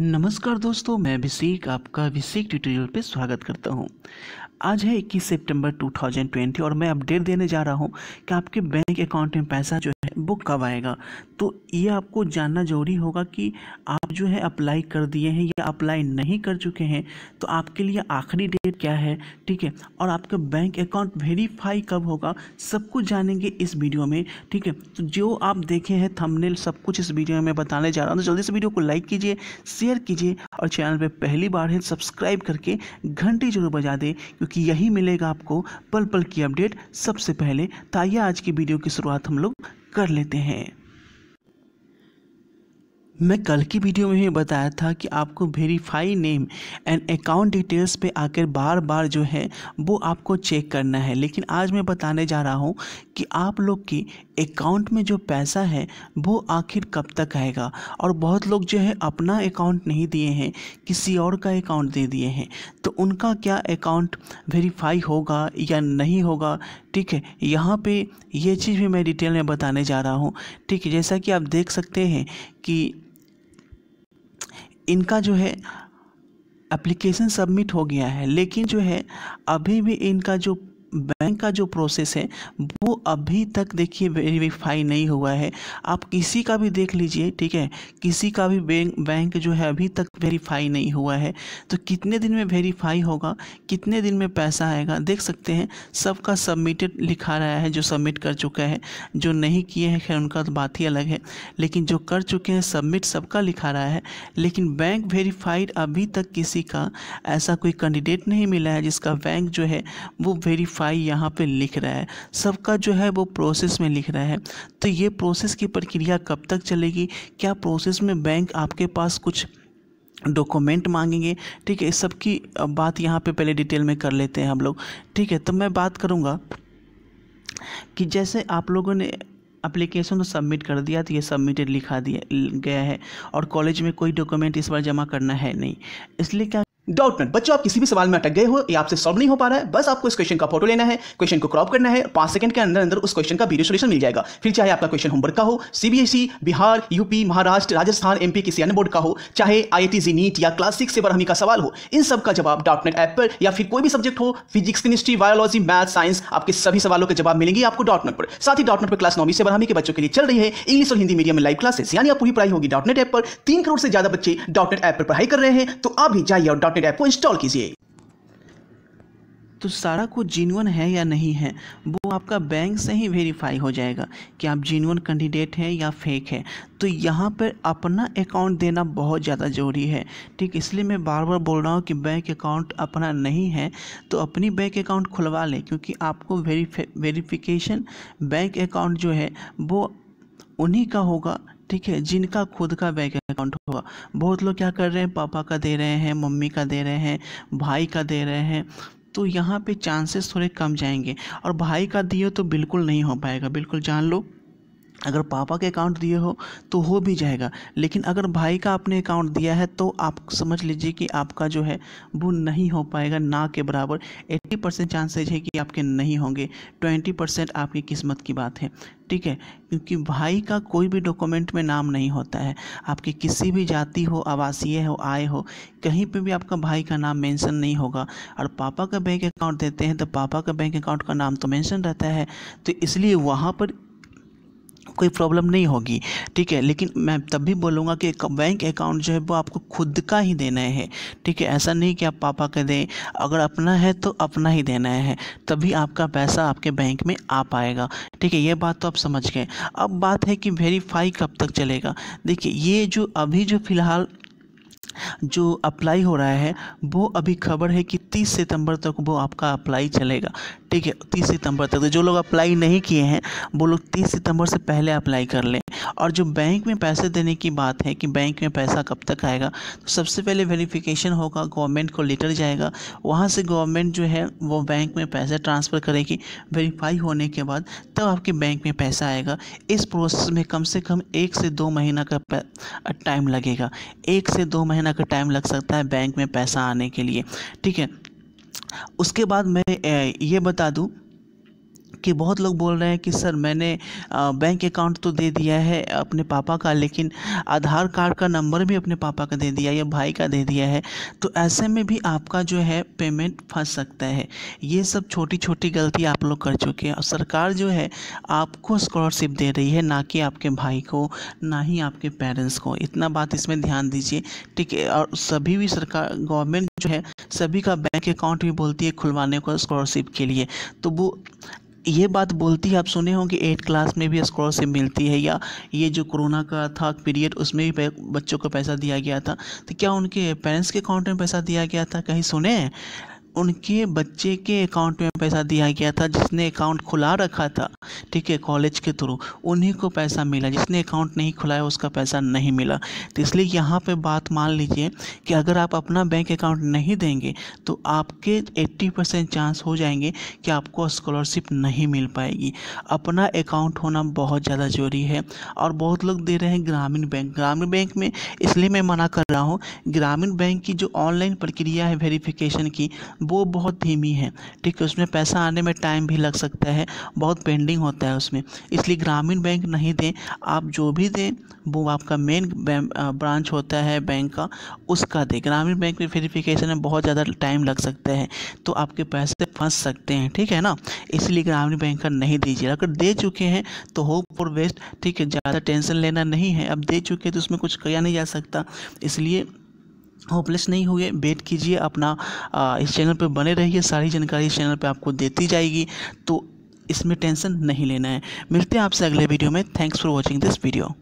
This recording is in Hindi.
नमस्कार दोस्तों मैं अभिषेक आपका अभिषेक ट्यूटोरियल पे स्वागत करता हूँ आज है 21 सितंबर 2020 और मैं अपडेट देने जा रहा हूँ कि आपके बैंक अकाउंट में पैसा जो बुक कब आएगा तो ये आपको जानना ज़रूरी होगा कि आप जो है अप्लाई कर दिए हैं या अप्लाई नहीं कर चुके हैं तो आपके लिए आखिरी डेट क्या है ठीक है और आपका बैंक अकाउंट वेरीफाई कब होगा सब कुछ जानेंगे इस वीडियो में ठीक है तो जो आप देखे हैं थंबनेल सब कुछ इस वीडियो में बताने जा रहा हूँ तो जल्दी से वीडियो को लाइक कीजिए शेयर कीजिए और चैनल पर पहली बार है सब्सक्राइब करके घंटी जरूर बजा दें क्योंकि यही मिलेगा आपको पल पल की अपडेट सबसे पहले तो आइए आज की वीडियो की शुरुआत हम लोग कर लेते हैं मैं कल की वीडियो में भी बताया था कि आपको verify name and account details पे आकर बार बार जो है वो आपको चेक करना है लेकिन आज मैं बताने जा रहा हूँ कि आप लोग की अकाउंट में जो पैसा है वो आखिर कब तक आएगा और बहुत लोग जो है अपना अकाउंट नहीं दिए हैं किसी और का अकाउंट दे दिए हैं तो उनका क्या अकाउंट वेरीफाई होगा या नहीं होगा ठीक है यहाँ पे ये चीज़ भी मैं डिटेल में बताने जा रहा हूँ ठीक है जैसा कि आप देख सकते हैं कि इनका जो है एप्लीकेशन सबमिट हो गया है लेकिन जो है अभी भी इनका जो बैंक का जो प्रोसेस है वो अभी तक देखिए वेरीफाई नहीं हुआ है आप किसी का भी देख लीजिए ठीक है किसी का भी बैंक बैंक जो है अभी तक वेरीफाई नहीं हुआ है तो कितने दिन में वेरीफाई होगा कितने दिन में पैसा आएगा देख सकते हैं सबका सबमिटेड लिखा रहा है जो सबमिट कर चुका है जो नहीं किए हैं खैर उनका तो बात ही अलग है लेकिन जो कर चुके हैं सबमिट सबका लिखा रहा है लेकिन बैंक वेरीफाइड अभी तक किसी का ऐसा कोई कैंडिडेट नहीं मिला है जिसका बैंक जो है वो वेरीफाई यहाँ पे लिख रहा है सबका जो है वो प्रोसेस में लिख रहा है तो ये प्रोसेस की प्रक्रिया कब तक चलेगी क्या प्रोसेस में बैंक आपके पास कुछ डॉक्यूमेंट मांगेंगे ठीक है इस सब की बात यहाँ पे पहले डिटेल में कर लेते हैं हम लोग ठीक है तो मैं बात करूँगा कि जैसे आप लोगों ने अप्लीकेशन तो सबमिट कर दिया तो ये सबमिटेड लिखा दिया गया है और कॉलेज में कोई डॉक्यूमेंट इस बार जमा करना है नहीं इसलिए क्या डाउट में बच्चों आप किसी भी सवाल में अटक गए हो या आपसे सॉल्व नहीं हो पा रहा है बस आपको इस क्वेश्चन का फोटो लेना है क्वेश्चन को क्रॉप करना है पांच सेकंड के अंदर अंदर उस क्वेश्चन का वीडियो सोल्यूशन मिल जाएगा फिर चाहे आपका क्वेश्चन होमवर्क का हो CBSE Bihar UP Maharashtra Rajasthan MP किसी अन्य बोर्ड का हो चाहे आई आईआईटी नीट या क्लास सिक्स से बरहमी का सवाल हो इन सब का जवाब डॉटनेट ऐप पर या फिर कोई भी सब्जेक्ट हो physics chemistry biology math science आपके सभी सवालों के जवाब मिलेंगे आपको डॉटनेट पर साथ ही डॉटनेट पर क्लास नौवीं से बरहमी के बच्चों के लिए चल रही है इंग्लिश और हिंदी मीडियम में लाइव क्लासेस यानी आप पूरी पढ़ाई होगी डॉटनेट ऐप पर तीन करोड़ से ज्यादा बच्चे डॉटनेट ऐप पर पढ़ाई कर रहे हैं तो आप भी जाइए और डॉट ऐप को इंस्टॉल कीजिए तो सारा कुछ जीनवन है या नहीं है वो आपका बैंक से ही वेरीफाई हो जाएगा कि आप जीनवन कैंडिडेट हैं या फेक है तो यहाँ पर अपना अकाउंट देना बहुत ज़्यादा ज़रूरी है ठीक इसलिए मैं बार बार बोल रहा हूँ कि बैंक अकाउंट अपना नहीं है तो अपनी बैंक अकाउंट खुलवा लें क्योंकि आपको वेरीफिकेशन बैंक अकाउंट जो है वो उन्हीं का होगा ठीक है जिनका खुद का बैंक अकाउंट होगा बहुत लोग क्या कर रहे हैं पापा का दे रहे हैं मम्मी का दे रहे हैं भाई का दे रहे हैं तो यहाँ पे चांसेस थोड़े कम जाएंगे और भाई का दिए तो बिल्कुल नहीं हो पाएगा बिल्कुल जान लो अगर पापा के अकाउंट दिए हो तो हो भी जाएगा लेकिन अगर भाई का आपने अकाउंट दिया है तो आप समझ लीजिए कि आपका जो है वो नहीं हो पाएगा ना के बराबर 80 परसेंट चांसेज है कि आपके नहीं होंगे 20 परसेंट आपकी किस्मत की बात है ठीक है क्योंकि भाई का कोई भी डॉक्यूमेंट में नाम नहीं होता है आपकी किसी भी जाति हो आवासीय हो आय हो कहीं पे भी आपका भाई का नाम मेंशन नहीं होगा और पापा का बैंक अकाउंट देते हैं तो पापा का बैंक अकाउंट का नाम तो मेंशन रहता है तो इसलिए वहाँ पर कोई प्रॉब्लम नहीं होगी ठीक है लेकिन मैं तब भी बोलूँगा कि बैंक अकाउंट जो है वो आपको खुद का ही देना है ठीक है ऐसा नहीं कि आप पापा का दें अगर अपना है तो अपना ही देना है तभी आपका पैसा आपके बैंक में आ पाएगा ठीक है ये बात तो आप समझ गए अब बात है कि वेरीफाई कब तक चलेगा देखिए ये जो अभी जो फ़िलहाल जो अप्लाई हो रहा है वो अभी खबर है कि 30 सितंबर तक वो आपका अप्लाई चलेगा ठीक है 30 सितंबर तक तो जो लोग अप्लाई नहीं किए हैं वो लोग 30 सितंबर से पहले अप्लाई कर लें और जो बैंक में पैसे देने की बात है कि बैंक में पैसा कब तक आएगा तो सबसे पहले वेरिफिकेशन होगा गवर्नमेंट को लेटर जाएगा वहाँ से गवर्नमेंट जो है वो बैंक में पैसा ट्रांसफ़र करेगी वेरीफाई होने के बाद तब तो आपके बैंक में पैसा आएगा इस प्रोसेस में कम से कम एक से दो महीना का टाइम लगेगा एक से दो महीना महीना का टाइम लग सकता है बैंक में पैसा आने के लिए ठीक है उसके बाद मैं ये बता दूँ कि बहुत लोग बोल रहे हैं कि सर मैंने बैंक अकाउंट तो दे दिया है अपने पापा का लेकिन आधार कार्ड का नंबर भी अपने पापा का दे दिया या भाई का दे दिया है तो ऐसे में भी आपका जो है पेमेंट फंस सकता है ये सब छोटी छोटी गलती आप लोग कर चुके हैं और सरकार जो है आपको स्कॉलरशिप दे रही है ना कि आपके भाई को ना ही आपके पेरेंट्स को इतना बात इसमें ध्यान दीजिए ठीक है और सभी भी सरकार गवर्नमेंट जो है सभी का बैंक अकाउंट भी बोलती है खुलवाने को स्कॉलरशिप के लिए तो वो ये बात बोलती है आप सुने होंगे एट क्लास में भी स्कॉलरशिप मिलती है या ये जो कोरोना का था पीरियड उसमें भी बच्चों को पैसा दिया गया था तो क्या उनके पेरेंट्स के अकाउंट में पैसा दिया गया था कहीं सुने उनके बच्चे के अकाउंट में पैसा दिया गया था जिसने अकाउंट खुला रखा था ठीक है कॉलेज के थ्रू उन्हीं को पैसा मिला जिसने अकाउंट नहीं खुलाया उसका पैसा नहीं मिला तो इसलिए यहाँ पे बात मान लीजिए कि अगर आप अपना बैंक अकाउंट नहीं देंगे तो आपके 80 परसेंट चांस हो जाएंगे कि आपको स्कॉलरशिप नहीं मिल पाएगी अपना अकाउंट होना बहुत ज़्यादा ज़रूरी है और बहुत लोग दे रहे हैं ग्रामीण बैंक ग्रामीण बैंक में इसलिए मैं मना कर रहा हूँ ग्रामीण बैंक की जो ऑनलाइन प्रक्रिया है वेरीफिकेशन की वो बहुत धीमी है ठीक है उसमें पैसा आने में टाइम भी लग सकता है बहुत पेंडिंग होता है उसमें इसलिए ग्रामीण बैंक नहीं दें आप जो भी दें वो आपका मेन ब्रांच होता है बैंक का उसका दें ग्रामीण बैंक में वेरीफिकेशन में बहुत ज़्यादा टाइम लग सकता है तो आपके पैसे फंस सकते हैं ठीक है ना इसलिए ग्रामीण बैंक का नहीं दीजिए अगर दे चुके हैं तो होप फॉर वेस्ट ठीक है ज़्यादा टेंशन लेना नहीं है अब दे चुके हैं तो उसमें कुछ किया नहीं जा सकता इसलिए होपलेस नहीं हुए वेट कीजिए अपना आ, इस चैनल पर बने रहिए सारी जानकारी इस चैनल पर आपको देती जाएगी तो इसमें टेंशन नहीं लेना है मिलते हैं आपसे अगले वीडियो में thanks for watching this video